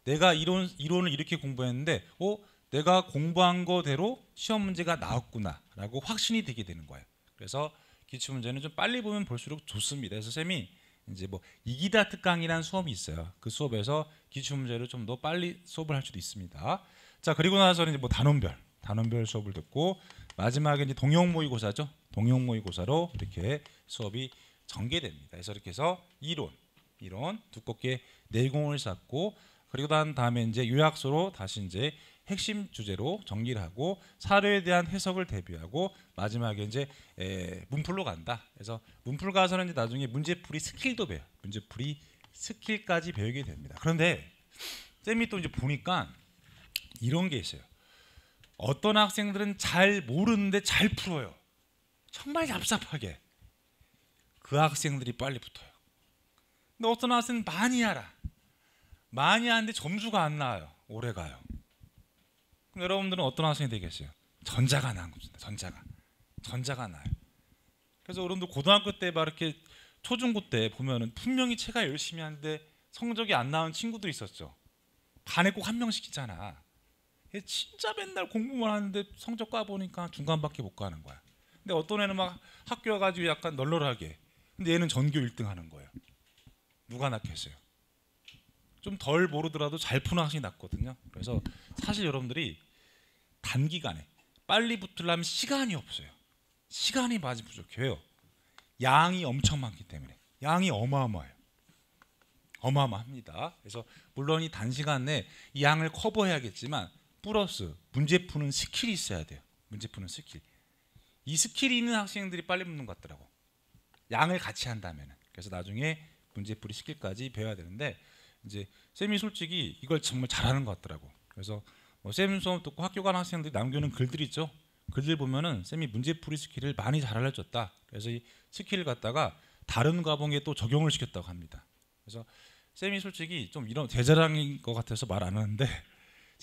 내가 이론 이론을 이렇게 공부했는데, 어, 내가 공부한 거대로 시험 문제가 나왔구나라고 확신이 되게 되는 거예요. 그래서 기출 문제는 좀 빨리 보면 볼수록 좋습니다. 그래서 쌤이 이제 뭐 이기다 특강이라는 수업이 있어요. 그 수업에서 기출 문제를 좀 더 빨리 수업을 할 수도 있습니다. 자 그리고 나서 이제 뭐 단원별 단원별 수업을 듣고 마지막에 이제 동영 모의고사죠. 동영 모의고사로 이렇게 수업이 전개됩니다. 그래서 이렇게 해서 이론 이론 두껍게 내공을 쌓고 그리고 난 다음에 이제 요약서로 다시 이제 핵심 주제로 정리를 하고 사료에 대한 해석을 대비하고 마지막에 이제 에, 문풀로 간다. 그래서 문풀 가서는 이제 나중에 문제풀이 스킬도 배워. 문제풀이 스킬까지 배우게 됩니다. 그런데 쌤이 또 이제 보니까 이런 게 있어요. 어떤 학생들은 잘 모르는데 잘 풀어요. 정말 얍삽하게그 학생들이 빨리 붙어요. 근데 어떤 학생은 많이 알아. 많이 하는데 점수가 안 나와요. 오래 가요. 여러분들은 어떤 학생이 되겠어요? 전자가 나는 겁니다. 전자가. 전자가 나요. 그래서 여러분들 고등학교 때 막 이렇게 초중고 때 보면은 분명히 체가 열심히 하는데 성적이 안 나온 친구도 있었죠. 반에 꼭 한 명씩 있잖아. 진짜 맨날 공부만 하는데 성적 까 보니까 중간밖에 못 가는 거야. 근데 어떤 애는 막 학교 가지고 약간 널널하게. 근데 얘는 전교 1등 하는 거예요. 누가 낫겠어요? 좀 덜 모르더라도 잘 푸는 학생이 낫거든요. 그래서 사실 여러분들이 단기간에 빨리 붙으려면 시간이 없어요. 시간이 많이 부족해요. 양이 엄청 많기 때문에 양이 어마어마해요. 어마어마합니다. 그래서 물론 이 단시간 내에 양을 커버해야겠지만 플러스 문제 푸는 스킬이 있어야 돼요. 문제 푸는 스킬. 이 스킬이 있는 학생들이 빨리 묻는것 같더라고. 양을 같이 한다면 그래서 나중에 문제 풀이 스킬까지 배워야 되는데 이제 쌤이 솔직히 이걸 정말 잘하는 것 같더라고. 그래서 뭐쌤 수업 듣고 학교 가는 학생들이 남겨놓은 글들 있죠. 글들 보면은 쌤이 문제 풀이 스킬을 많이 잘 알려줬다. 그래서 이 스킬을 갖다가 다른 과목에 또 적용을 시켰다고 합니다. 그래서 쌤이 솔직히 좀 이런 대자랑인 것 같아서 말 안 하는데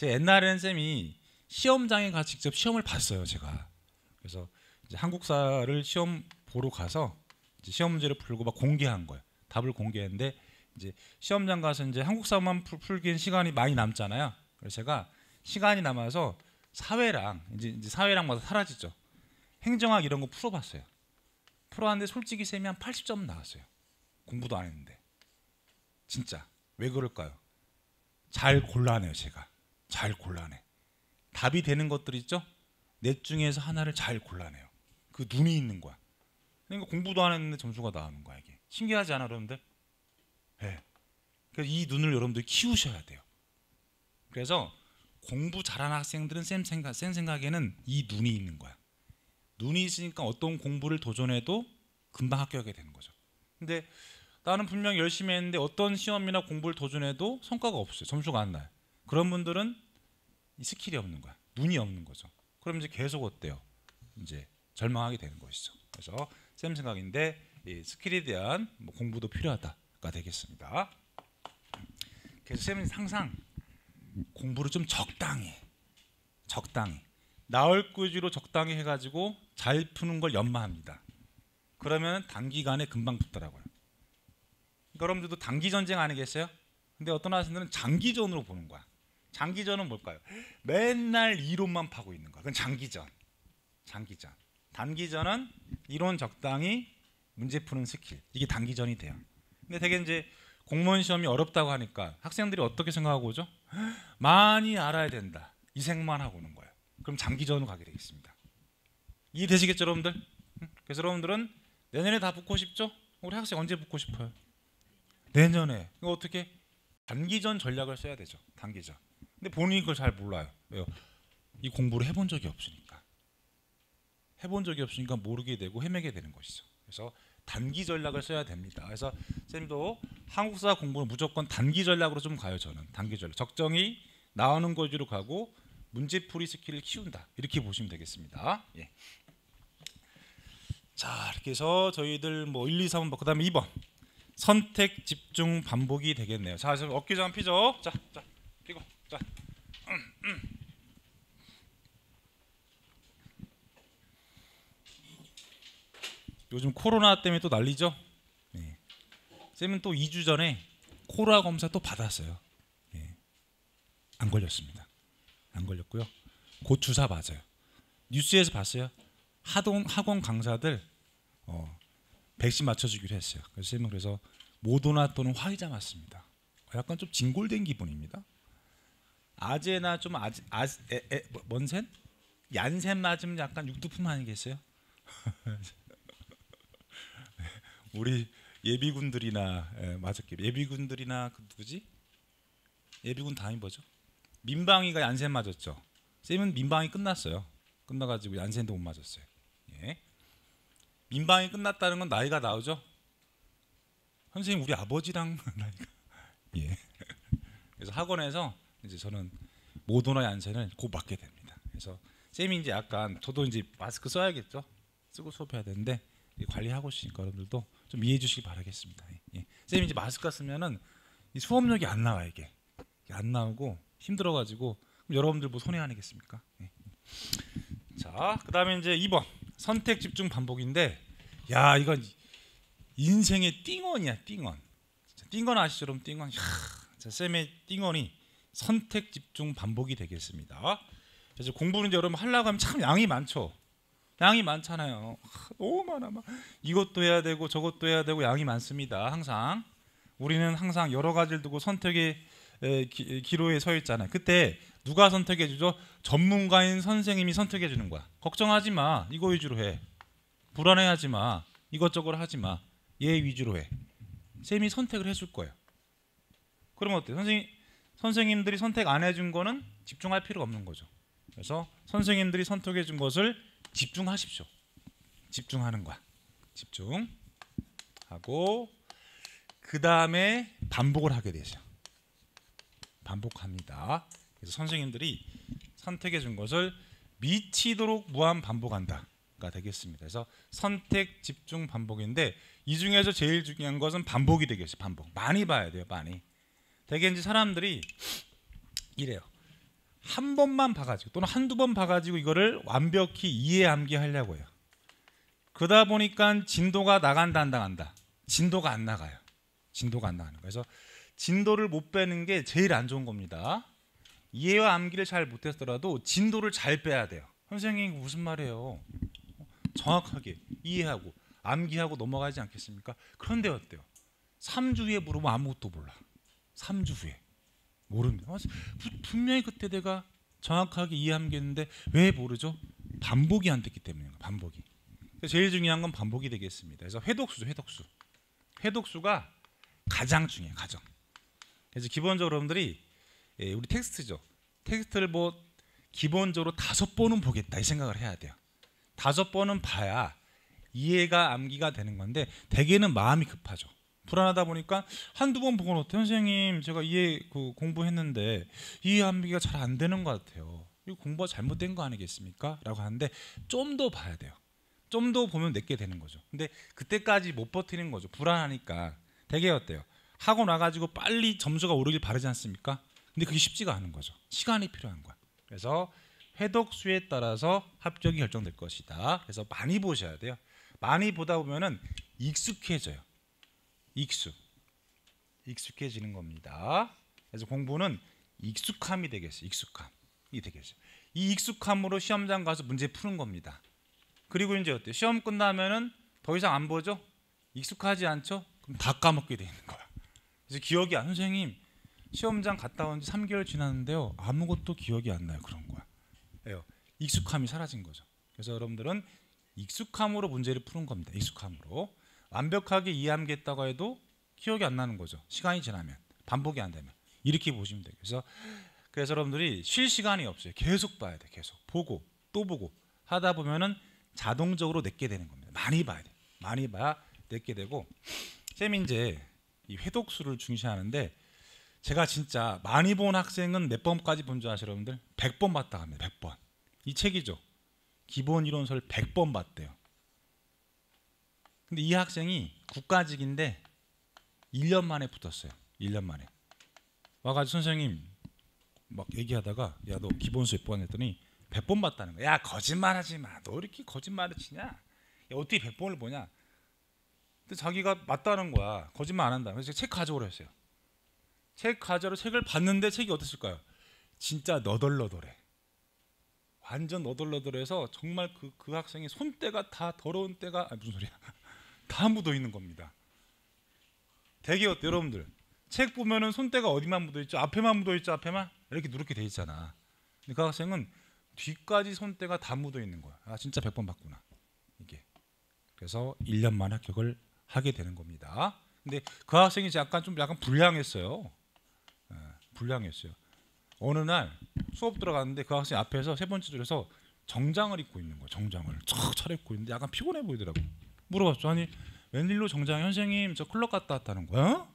제 옛날에는 쌤이 시험장에 가 직접 시험을 봤어요 제가 그래서 이제 한국사를 시험 보러 가서 이제 시험 문제를 풀고 막 공개한 거예요 답을 공개했는데 이제 시험장 가서 이제 한국사만 풀기엔 시간이 많이 남잖아요 그래서 제가 시간이 남아서 사회랑 이제, 이제 사회랑마다 사라지죠 행정학 이런 거 풀어봤어요 풀어봤는데 솔직히 쌤이 한 80점 나왔어요 공부도 안 했는데 진짜 왜 그럴까요 잘 골라내요 제가 잘 골라내. 답이 되는 것들 있죠? 넷 중에서 하나를 잘 골라내요. 그 눈이 있는 거야. 그러니까 공부도 안 했는데 점수가 나오는 거야 이게. 신기하지 않아 여러분들? 예. 네. 그러니까 그래서 이 눈을 여러분들 키우셔야 돼요. 그래서 공부 잘하는 학생들은 쌤 생각, 쌤 생각에는 이 눈이 있는 거야. 눈이 있으니까 어떤 공부를 도전해도 금방 합격하게 되는 거죠. 근데 나는 분명 열심히 했는데 어떤 시험이나 공부를 도전해도 성과가 없어요. 점수가 안 나요. 그런 분들은 스킬이 없는 거야. 눈이 없는 거죠. 그럼 이제 계속 어때요? 이제 절망하게 되는 것이죠. 그래서 쌤 생각인데 스킬에 대한 뭐 공부도 필요하다가 되겠습니다. 그래서 쌤은 항상 공부를 좀 적당히, 적당히 나올 꾸지로 적당히 해가지고 잘 푸는 걸 연마합니다. 그러면 단기간에 금방 붙더라고요. 그러니까 여러분들도 단기 전쟁 아니겠어요? 근데 어떤 학생들은 장기전으로 보는 거야. 장기전은 뭘까요? 맨날 이론만 파고 있는 거야. 그건 장기전. 장기전. 단기전은 이론 적당히 문제 푸는 스킬. 이게 단기전이 돼요. 근데 되게 이제 공무원 시험이 어렵다고 하니까 학생들이 어떻게 생각하고 오죠? 많이 알아야 된다. 이 생각만 하고 오는 거예요. 그럼 장기전으로 가게 되어 습니다 이해되시겠죠, 여러분들? 그래서 여러분들은 내년에 다 붙고 싶죠? 우리 학생 언제 붙고 싶어요? 내년에. 이거 어떻게? 단기전 전략을 써야 되죠. 단기전. 근데 본인이 그걸 잘 몰라요. 왜요? 이 공부를 해본 적이 없으니까. 해본 적이 없으니까 모르게 되고 헤매게 되는 것이죠. 그래서 단기 전략을 써야 됩니다. 그래서 쌤도 한국사 공부는 무조건 단기 전략으로 좀 가요. 저는 단기 전략. 적정히 나오는 거 위로 가고 문제풀이 스킬을 키운다. 이렇게 보시면 되겠습니다. 예. 자 이렇게 해서 저희들 뭐 1, 2, 3번 그 다음에 2번 선택, 집중, 반복이 되겠네요. 자 지금 어깨좀 피죠. 자, 자. 요즘 코로나 때문에 또 난리죠. 네. 쌤은 또 2주 전에 코로나 검사 또 받았어요. 네. 안 걸렸습니다. 안 걸렸고요. 곧 주사 맞아요. 뉴스에서 봤어요. 하동 학원 강사들 어, 백신 맞춰주기로 했어요. 그래서 쌤은 그래서 모더나 또는 화이자 맞습니다. 약간 좀 징골된 기분입니다. 아재나 좀 아재 아, 에, 에, 뭐, 뭔센 얀센 맞으면 약간 육두품 아니겠어요? 우리 예비군들이나 예, 맞을게 예비군들이나 그 누구지? 예비군 다음이 뭐죠? 민방위가 얀센 맞았죠. 쌤은 민방위 끝났어요. 끝나가지고 얀센도 못 맞았어요. 예. 민방위 끝났다는 건 나이가 나오죠. 선생님 우리 아버지랑 나이가 예. 그래서 학원에서 이제 저는 모더나 얀센을 곧 맞게 됩니다. 그래서 쌤이 이제 약간 저도 이제 마스크 써야겠죠. 쓰고 수업해야 되는데 관리하고 있으니까 여러분들도 좀 이해해 주시기 바라겠습니다. 예. 예. 쌤이 이제 마스크 쓰면은 이 수업력이 안 나와 이게. 이게 안 나오고 힘들어가지고 여러분들 뭐 손해 아니겠습니까? 예. 자, 그다음에 이제 2번 선택 집중 반복인데, 야 이건 인생의 띵원이야 띵원. 띵원 아시죠, 여러분? 띵원. 야, 자, 쌤의 띵원이 선택 집중 반복이 되겠습니다. 그래서 공부는 여러분 하려고 하면 참 양이 많죠. 양이 많잖아요. 너무 많아. 막 이것도 해야 되고 저것도 해야 되고 양이 많습니다. 항상 우리는 항상 여러 가지를 두고 선택의 기로에 서 있잖아요. 그때 누가 선택해 주죠? 전문가인 선생님이 선택해 주는 거야. 걱정하지 마. 이거 위주로 해. 불안해하지 마. 이것저것 하지 마. 얘 위주로 해. 쌤이 선택을 해 줄 거예요. 그럼 어때? 선생님 선생님들이 선택 안 해준 거는 집중할 필요가 없는 거죠. 그래서 선생님들이 선택해 준 것을 집중하십시오. 집중하는 거야. 집중하고 그 다음에 반복을 하게 되죠. 반복합니다. 그래서 선생님들이 선택해 준 것을 미치도록 무한 반복한다가 되겠습니다. 그래서 선택, 집중, 반복인데 이 중에서 제일 중요한 것은 반복이 되겠어요. 반복 많이 봐야 돼요. 많이. 대개 이제 사람들이 이래요. 한 번만 봐가지고 또는 한두 번 봐가지고 이거를 완벽히 이해 암기하려고 해요. 그러다 보니까 진도가 나간다 안 나간다. 진도가 안 나가요. 진도가 안 나가는 거예요. 그래서 진도를 못 빼는 게 제일 안 좋은 겁니다. 이해와 암기를 잘 못했더라도 진도를 잘 빼야 돼요. 선생님 무슨 말이에요? 정확하게 이해하고 암기하고 넘어가지 않겠습니까? 그런데 어때요? 3주 후에 물으면 아무것도 몰라. 3주 후에 모릅니다. 분명히 그때 내가 정확하게 이해하면 는데왜 모르죠? 반복이 안 됐기 때문에 반복이. 제일 중요한 건 반복이 되겠습니다. 그래서 회독수죠. 회독수. 회독수가 가장 중요해 가장. 그래서 기본적으로 여러분들이 예, 우리 텍스트죠. 텍스트를 뭐 기본적으로 다섯 번은 보겠다 이 생각을 해야 돼요. 다섯 번은 봐야 이해가 암기가 되는 건데 대개는 마음이 급하죠. 불안하다 보니까 한두 번 보고 놓대 선생님 제가 이해 그 공부했는데 이해 암기가 잘 안 되는 것 같아요. 이 공부가 잘못된 거 아니겠습니까? 라고 하는데 좀 더 봐야 돼요. 좀 더 보면 내게 되는 거죠. 근데 그때까지 못 버티는 거죠. 불안하니까 되게 어때요? 하고 나가지고 빨리 점수가 오르길 바르지 않습니까? 근데 그게 쉽지가 않은 거죠. 시간이 필요한 거야. 그래서 회독 수에 따라서 합격이 결정될 것이다. 그래서 많이 보셔야 돼요. 많이 보다 보면은 익숙해져요. 익숙 익숙해지는 겁니다. 그래서 공부는 익숙함이 되겠어요. 익숙함이 되겠어요. 이 익숙함으로 시험장 가서 문제 푸는 겁니다. 그리고 이제 어때요? 시험 끝나면은 더 이상 안 보죠? 익숙하지 않죠? 그럼 다 까먹게 되는 거야. 그래서 기억이 안 선생님 시험장 갔다 온 지 3개월 지났는데요. 아무것도 기억이 안 나요. 그런 거야. 예요. 익숙함이 사라진 거죠. 그래서 여러분들은 익숙함으로 문제를 푸는 겁니다. 익숙함으로. 완벽하게 이해하겠다고 해도 기억이 안 나는 거죠. 시간이 지나면 반복이 안 되면 이렇게 보시면 돼요. 그래서 그래서 여러분들이 쉴 시간이 없어요. 계속 봐야 돼. 계속 보고 또 보고 하다 보면은 자동적으로 내게 되는 겁니다. 많이 봐야 돼. 많이 봐야 내게 되고 쌤이 제이 회독수를 중시하는데 제가 진짜 많이 본 학생은 몇 번까지 본 줄 아시죠 여러분들? 100번 봤다 합니다. 100번. 이 책이죠. 기본 이론서를 100번 봤대요. 근데 이 학생이 국가직인데 1년 만에 붙었어요. 1년 만에. 와가지고 선생님 막 얘기하다가 야 너 기본수업 번 했더니 100번 봤다는 거야. 야 거짓말하지 마. 너 이렇게 거짓말을 치냐? 야 어떻게 100번을 보냐? 근데 자기가 맞다는 거야. 거짓말 안 한다. 그래서 책 가져오라 했어요. 책 가져로 오 책을 봤는데 책이 어땠을까요? 진짜 너덜너덜해. 완전 너덜너덜해서 정말 그, 그 학생이 손때가 다 더러운 때가 아 무슨 소리야. 다 묻어 있는 겁니다. 대기업 여러분들 책 보면은 손때가 어디만 묻어 있죠? 앞에만 묻어 있죠? 앞에만 이렇게 누렇게 돼 있잖아. 근데 그 학생은 뒤까지 손때가 다 묻어 있는 거야. 아 진짜 백번 봤구나. 이게. 그래서 1년만 합격을 하게 되는 겁니다. 근데 그 학생이 약간 좀 약간 불량했어요. 예, 불량했어요. 어느 날 수업 들어갔는데 그학생 앞에서 세 번째 줄에서 정장을 입고 있는 거야. 정장을 촥 차려입고 있는데 약간 피곤해 보이더라고. 물어봤죠. 아니 웬일로 정장 현생님 저 클럽 갔다 왔다는 거야?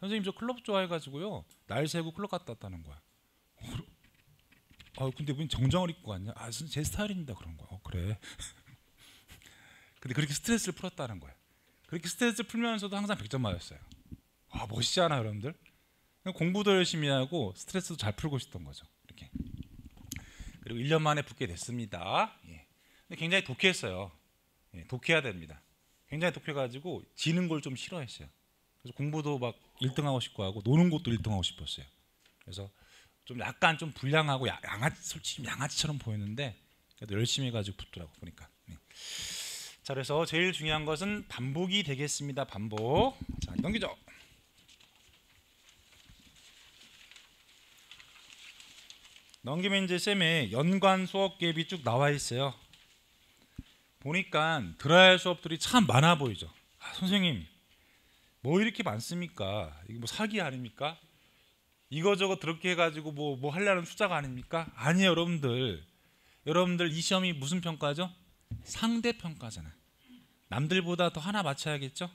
선생님 저 클럽 좋아해가지고요 날 새고 클럽 갔다 왔다는 거야. 아 근데 왜 정장을 입고 왔냐? 아제 스타일입니다 그런 거 어, 그래. 근데 그렇게 스트레스를 풀었다는 거야. 그렇게 스트레스 풀면서도 항상 100점 맞았어요. 아멋있지않아 여러분들. 공부도 열심히 하고 스트레스도 잘 풀고 있었던 거죠. 이렇게. 그리고 1년 만에 붙게 됐습니다. 예. 근데 굉장히 독해했어요. 예, 독해야 됩니다. 굉장히 독해가지고 지는 걸 좀 싫어했어요. 그래서 공부도 막 1등하고 싶고 하고 노는 것도 1등하고 싶었어요. 그래서 좀 약간 좀 불량하고 양아치 솔직히 양아치처럼 보였는데 그래도 열심히 해가지고 붙더라고 보니까. 네. 자 그래서 제일 중요한 것은 반복이 되겠습니다. 반복. 자 넘기죠. 넘기면 이제 쌤의 연관 수업 계획이 쭉 나와 있어요. 보니까 들어야 할 수업들이 참 많아 보이죠. 아, 선생님, 뭐 이렇게 많습니까? 이거 뭐 사기 아닙니까? 이거저거 더럽게 해가지고 뭐, 뭐 하려는 숫자가 아닙니까? 아니에요, 여러분들. 여러분들 이 시험이 무슨 평가죠? 상대평가잖아요. 남들보다 더 하나 맞춰야겠죠?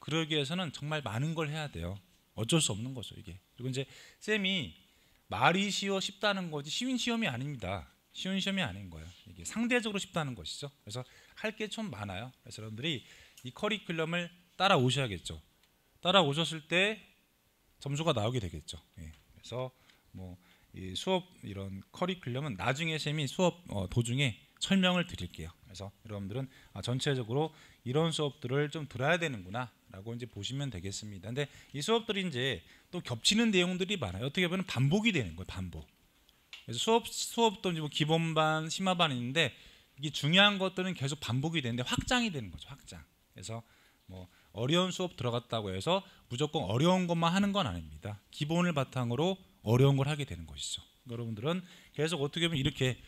그러기 위해서는 정말 많은 걸 해야 돼요. 어쩔 수 없는 거죠, 이게. 그리고 이제 쌤이 말이 쉬워 쉽다는 거지 쉬운 시험이 아닙니다. 쉬운 시험이 아닌 거예요. 이게 상대적으로 쉽다는 것이죠. 그래서 할 게 좀 많아요. 그래서 여러분들이 이 커리큘럼을 따라오셔야겠죠. 따라오셨을 때 점수가 나오게 되겠죠. 예. 그래서 뭐 수업 이런 커리큘럼은 나중에 쌤이 수업 어, 도중에 설명을 드릴게요. 그래서 여러분들은 아, 전체적으로 이런 수업들을 좀 들어야 되는구나라고 이제 보시면 되겠습니다. 근데 이 수업들이 이제 또 겹치는 내용들이 많아요. 어떻게 보면 반복이 되는 거예요. 반복. 그래서 수업 수업도 뭐 기본반, 심화반 있는데 이게 중요한 것들은 계속 반복이 되는데 확장이 되는 거죠. 확장. 그래서 뭐 어려운 수업 들어갔다고 해서 무조건 어려운 것만 하는 건 아닙니다. 기본을 바탕으로 어려운 걸 하게 되는 것이죠. 그러니까 여러분들은 계속 어떻게 보면 이렇게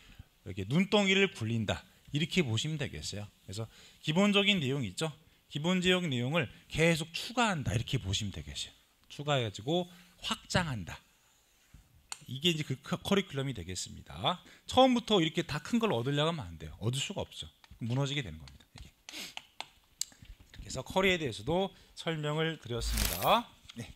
이렇게 눈덩이를 굴린다 이렇게 보시면 되겠어요. 그래서 기본적인 내용 있죠. 기본적인 내용을 계속 추가한다 이렇게 보시면 되겠어요. 추가해가지고 확장한다. 이게 이제 그 커리큘럼이 되겠습니다. 처음부터 이렇게 다 큰 걸 얻으려고 하면 안 돼요. 얻을 수가 없죠. 무너지게 되는 겁니다. 이게 이렇게 해서 커리에 대해서도 설명을 드렸습니다. 네.